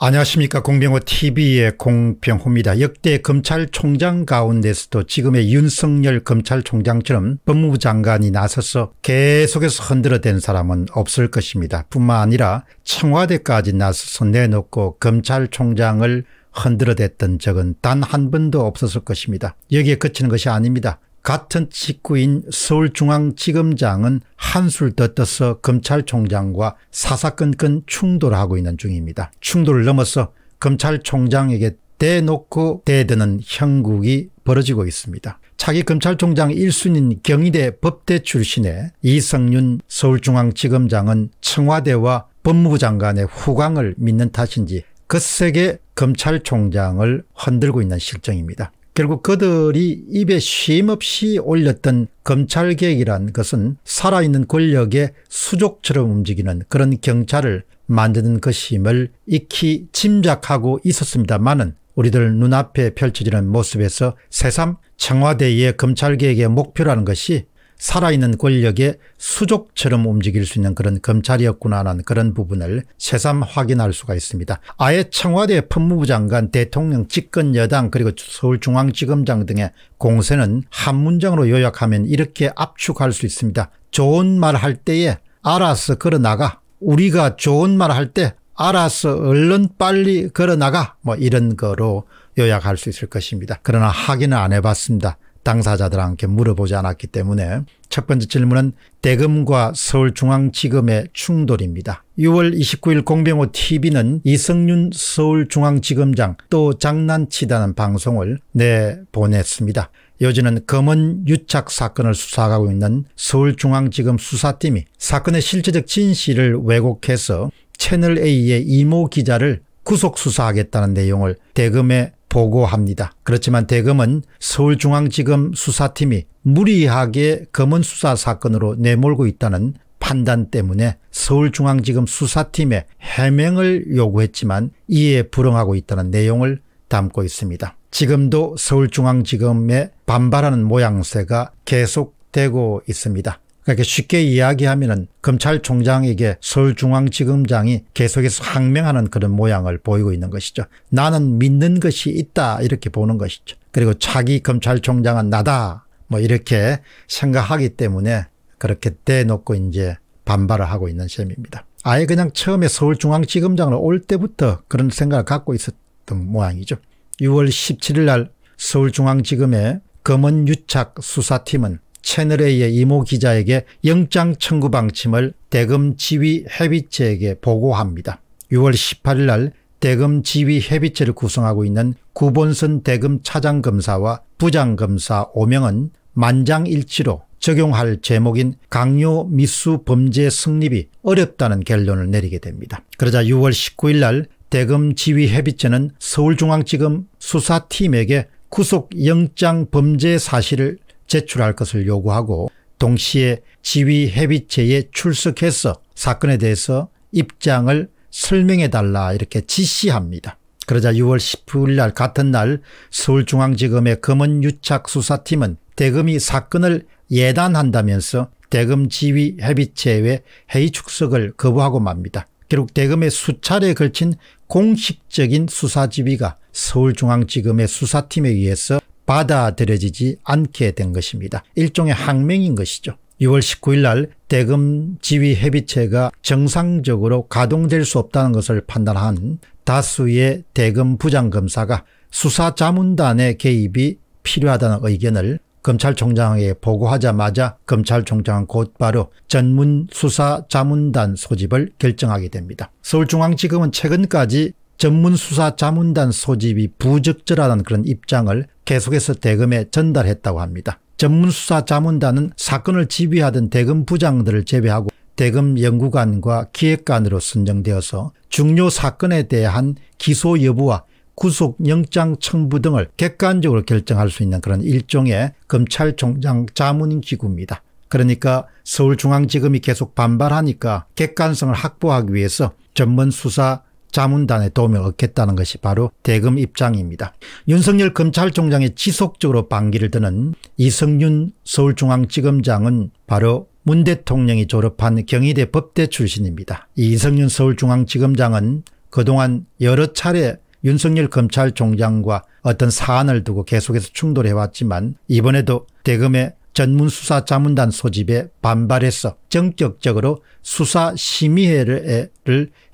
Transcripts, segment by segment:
안녕하십니까 공병호 tv의 공병호입니다. 역대 검찰총장 가운데서도 지금의 윤석열 검찰총장처럼 법무부 장관이 나서서 계속해서 흔들어댄 사람은 없을 것입니다. 뿐만 아니라 청와대까지 나서서 내놓고 검찰총장을 흔들어댔던 적은 단 한 번도 없었을 것입니다. 여기에 그치는 것이 아닙니다. 같은 직구인 서울중앙지검장은 한술 더 떠서 검찰총장과 사사건건 충돌하고 있는 중입니다. 충돌을 넘어서 검찰총장에게 대놓고 대드는 형국이 벌어지고 있습니다. 차기 검찰총장 1순인 경희대 법대 출신의 이성윤 서울중앙지검장은 청와대와 법무부 장관의 후광을 믿는 탓인지 그세게 검찰총장을 흔들고 있는 실정입니다. 결국 그들이 입에 쉼없이 올렸던 검찰 개혁이란 것은 살아있는 권력의 수족처럼 움직이는 그런 경찰을 만드는 것임을 익히 짐작하고 있었습니다만는 우리들 눈앞에 펼쳐지는 모습에서 새삼 청와대의 검찰개혁의 목표라는 것이 살아있는 권력의 수족처럼 움직일 수 있는 그런 검찰이었구나하는 그런 부분을 새삼 확인할 수가 있습니다. 아예 청와대 법무부 장관 대통령 집권 여당 그리고 서울중앙지검장 등의 공세는 한 문장으로 요약하면 이렇게 압축할 수 있습니다. 좋은 말 할 때에 알아서 걸어나가 우리가 좋은 말 할 때 알아서 얼른 빨리 걸어나가 뭐 이런 거로 요약할 수 있을 것입니다. 그러나 확인을 안 해봤습니다. 당사자들한테 물어보지 않았기 때문에 첫 번째 질문은 대금과 서울중앙지검의 충돌입니다. 6월 29일 공병호 tv는 이성윤 서울중앙지검장 또 장난치다는 방송을 내보냈습니다. 요지는 검은 유착 사건을 수사하고 있는 서울중앙지검 수사팀이 사건의 실체적 진실을 왜곡해서 채널A의 이모 기자를 구속 수사하겠다는 내용을 대금의 보고합니다. 그렇지만 대검은 서울중앙지검 수사팀이 무리하게 검은 수사 사건으로 내몰고 있다는 판단 때문에 서울중앙지검 수사팀에 해명을 요구했지만 이에 불응하고 있다는 내용을 담고 있습니다. 지금도 서울중앙지검에 반발하는 모양새가 계속되고 있습니다. 그러니 쉽게 이야기하면 검찰총장에게 서울중앙지검장이 계속해서 항명하는 그런 모양을 보이고 있는 것이죠. 나는 믿는 것이 있다 이렇게 보는 것이죠. 그리고 차기 검찰총장은 나다 뭐 이렇게 생각하기 때문에 그렇게 대놓고 이제 반발을 하고 있는 셈입니다. 아예 그냥 처음에 서울중앙지검장으로 올 때부터 그런 생각을 갖고 있었던 모양이죠. 6월 17일 날 서울중앙지검의 검은유착 수사팀은 채널A의 예, 이모 기자에게 영장 청구 방침을 대검 지휘 해비체에게 보고합니다. 6월 18일 날 대검 지휘 해비체를 구성하고 있는 구본선 대검 차장검사와 부장검사 5명은 만장일치로 적용할 제목인 강요 미수 범죄 승립이 어렵다는 결론을 내리게 됩니다. 그러자 6월 19일 날 대검 지휘 해비체는 서울중앙지검 수사팀에게 구속영장 범죄 사실을 제출할 것을 요구하고 동시에 지휘회비체에 출석해서 사건에 대해서 입장을 설명해 달라 이렇게 지시합니다. 그러자 6월 19일 날 같은 날 서울중앙지검의 검은유착수사팀은 대검이 사건을 예단한다면서 대검 지휘 해비체회 회의 축석을 거부하고 맙니다. 결국 대검의 수차례에 걸친 공식적인 수사지휘가 서울중앙지검의 수사팀에 의해서 받아들여지지 않게 된 것입니다. 일종의 항명인 것이죠. 6월 19일 날 대금 지휘 협의체가 정상적으로 가동될 수 없다는 것을 판단한 다수의 대금 부장검사가 수사자문단의 개입이 필요하다는 의견을 검찰총장에게 보고하자마자 검찰총장은 곧바로 전문 수사자문단 소집을 결정하게 됩니다. 서울중앙지검은 최근까지 전문수사자문단 소집이 부적절하다는 그런 입장을 계속해서 대검에 전달했다고 합니다. 전문수사자문단은 사건을 지휘하던 대검 부장들을 제외하고 대검 연구관과 기획관으로 선정되어서 중요 사건에 대한 기소 여부와 구속영장 청부 등을 객관적으로 결정할 수 있는 그런 일종의 검찰총장 자문기구입니다. 그러니까 서울중앙지검이 계속 반발하니까 객관성을 확보하기 위해서 전문수사 자문단의 도움을 얻겠다는 것이 바로 대금 입장입니다. 윤석열 검찰총장의 지속적으로 반기를 드는 이성윤 서울중앙지검장은 바로 문 대통령이 졸업한 경희대 법대 출신입니다. 이성윤 서울중앙지검장은 그동안 여러 차례 윤석열 검찰총장과 어떤 사안을 두고 계속해서 충돌해왔지만 이번에도 대검의 전문수사자문단 소집에 반발해서 정격적으로 수사심의회를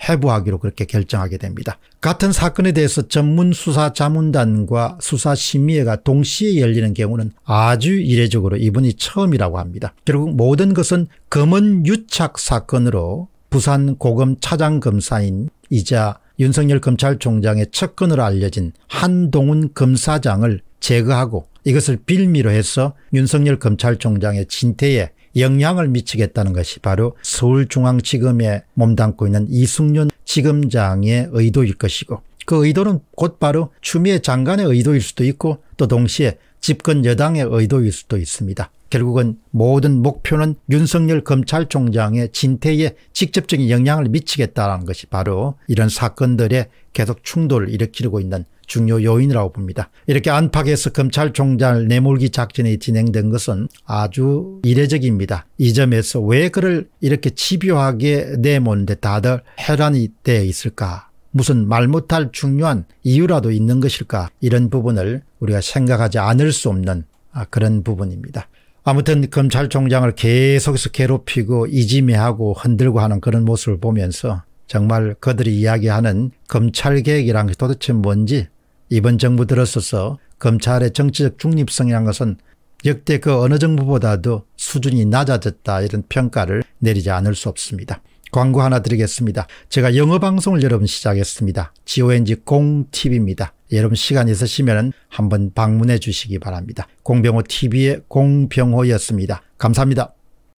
해부하기로 그렇게 결정하게 됩니다. 같은 사건에 대해서 전문수사자문단과 수사심의회가 동시에 열리는 경우는 아주 이례적으로 이분이 처음이라고 합니다. 결국 모든 것은 검은유착 사건으로 부산 고검 차장검사인 이자 윤석열 검찰총장의 첫근으로 알려진 한동훈 검사장을 제거하고 이것을 빌미로 해서 윤석열 검찰총장의 진퇴에 영향을 미치겠다는 것이 바로 서울중앙지검에 몸담고 있는 이승윤 지검장의 의도일 것이고 그 의도는 곧바로 추미애 장관의 의도일 수도 있고 또 동시에 집권 여당의 의도일 수도 있습니다. 결국은 모든 목표는 윤석열 검찰총장의 진퇴에 직접적인 영향을 미치겠다는 것이 바로 이런 사건들에 계속 충돌을 일으키고 있는 중요 요인이라고 봅니다. 이렇게 안팎에서 검찰총장을 내몰기 작전이 진행된 것은 아주 이례적입니다. 이 점에서 왜 그를 이렇게 집요하게 내몬데 다들 해란이 되어 있을까 무슨 말 못할 중요한 이유라도 있는 것일까 이런 부분을 우리가 생각하지 않을 수 없는 아, 그런 부분입니다. 아무튼 검찰총장을 계속해서 괴롭히고 이지매하고 흔들고 하는 그런 모습을 보면서 정말 그들이 이야기하는 검찰개혁이란 게 도대체 뭔지 이번 정부 들어서서 검찰의 정치적 중립성이란 것은 역대 그 어느 정부보다도 수준이 낮아졌다 이런 평가를 내리지 않을 수 없습니다. 광고 하나 드리겠습니다. 제가 영어 방송을 여러분 시작했습니다. GONG 공TV입니다. 여러분 시간 있으시면 한번 방문해 주시기 바랍니다. 공병호TV의 공병호였습니다. 감사합니다.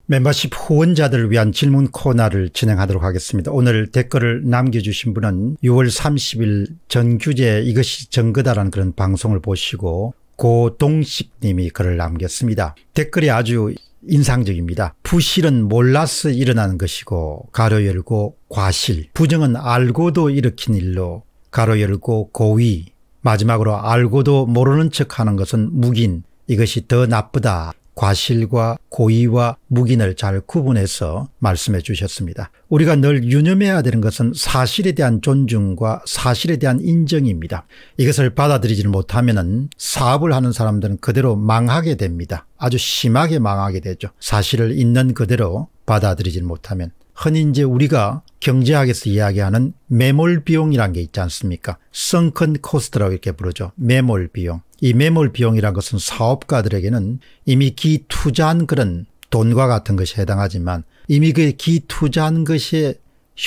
멤버십 후원자들을 위한 질문 코너를 진행하도록 하겠습니다. 오늘 댓글을 남겨주신 분은 6월 30일 전규제 이것이 정거다라는 그런 방송을 보시고 고동식님이 글을 남겼습니다. 댓글이 아주 인상적입니다. 부실은 몰라서 일어나는 것이고 가로 열고 과실 부정은 알고도 일으킨 일로 가로 열고 고위 마지막으로 알고도 모르는 척하는 것은 묵인 이것이 더 나쁘다 과실과 고의와 묵인을 잘 구분해서 말씀해 주셨습니다. 우리가 늘 유념해야 되는 것은 사실에 대한 존중과 사실에 대한 인정입니다. 이것을 받아들이지 못하면 사업을 하는 사람들은 그대로 망하게 됩니다. 아주 심하게 망하게 되죠. 사실을 있는 그대로 받아들이지 못하면. 흔히 이제 우리가 경제학에서 이야기하는 매몰 비용이란 게 있지 않습니까? 썬큰 코스트라고 이렇게 부르죠. 매몰 비용. 이 매몰 비용이란 것은 사업가들에게는 이미 기 투자한 그런 돈과 같은 것에 해당하지만 이미 그 기 투자한 것의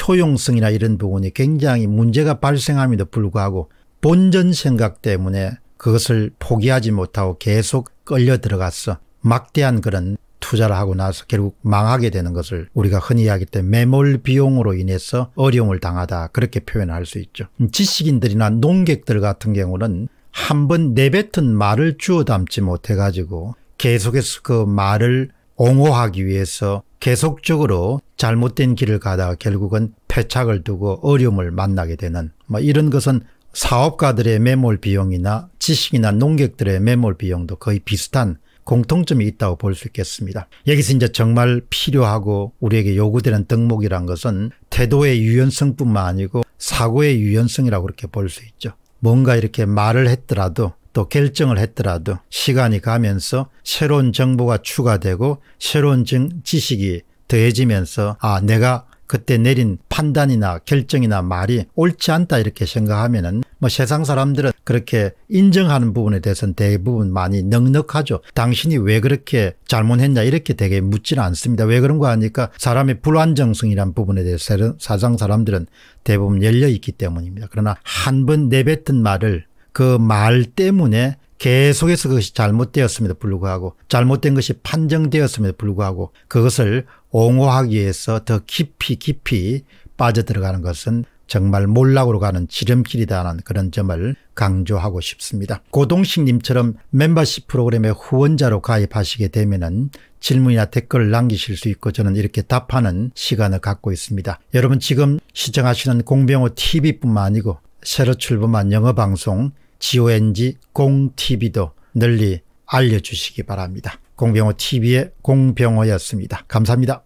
효용성이나 이런 부분이 굉장히 문제가 발생함에도 불구하고 본전 생각 때문에 그것을 포기하지 못하고 계속 끌려 들어갔어 막대한 그런 투자를 하고 나서 결국 망하게 되는 것을 우리가 흔히 이야기 때 매몰 비용으로 인해서 어려움을 당하다 그렇게 표현할 수 있죠. 지식인들이나 농객들 같은 경우는 한 번 내뱉은 말을 주워 담지 못해 가지고 계속해서 그 말을 옹호하기 위해서 계속적으로 잘못된 길을 가다가 결국은 패착을 두고 어려움을 만나게 되는 뭐 이런 것은 사업가들의 매몰 비용이나 지식이나 농객들의 매몰 비용도 거의 비슷한 공통점이 있다고 볼 수 있겠습니다. 여기서 이제 정말 필요하고 우리에게 요구되는 덕목이란 것은 태도의 유연성뿐만 아니고 사고의 유연성이라고 그렇게 볼 수 있죠. 뭔가 이렇게 말을 했더라도 또 결정을 했더라도 시간이 가면서 새로운 정보가 추가되고 새로운 지식이 더해지면서 아 내가 그때 내린 판단이나 결정이나 말이 옳지 않다 이렇게 생각하면은 뭐 세상 사람들은 그렇게 인정하는 부분에 대해서는 대부분 많이 넉넉하죠. 당신이 왜 그렇게 잘못했냐 이렇게 되게 묻지는 않습니다. 왜 그런가 하니까 사람의 불안정성이란 부분에 대해서 사상 사람들은 대부분 열려 있기 때문입니다. 그러나 한 번 내뱉은 말을 그 말 때문에 계속해서 그것이 잘못되었음에도 불구하고 잘못된 것이 판정되었음에도 불구하고 그것을 옹호하기 위해서 더 깊이 깊이 빠져들어가는 것은 정말 몰락으로 가는 지름길이다는 그런 점을 강조하고 싶습니다. 고동식님처럼 멤버십 프로그램의 후원자로 가입하시게 되면 질문이나 댓글을 남기실 수 있고 저는 이렇게 답하는 시간을 갖고 있습니다. 여러분 지금 시청하시는 공병호 TV뿐만 아니고 새로 출범한 영어방송 GONG 공TV도 널리 알려주시기 바랍니다. 공병호 TV의 공병호였습니다. 감사합니다.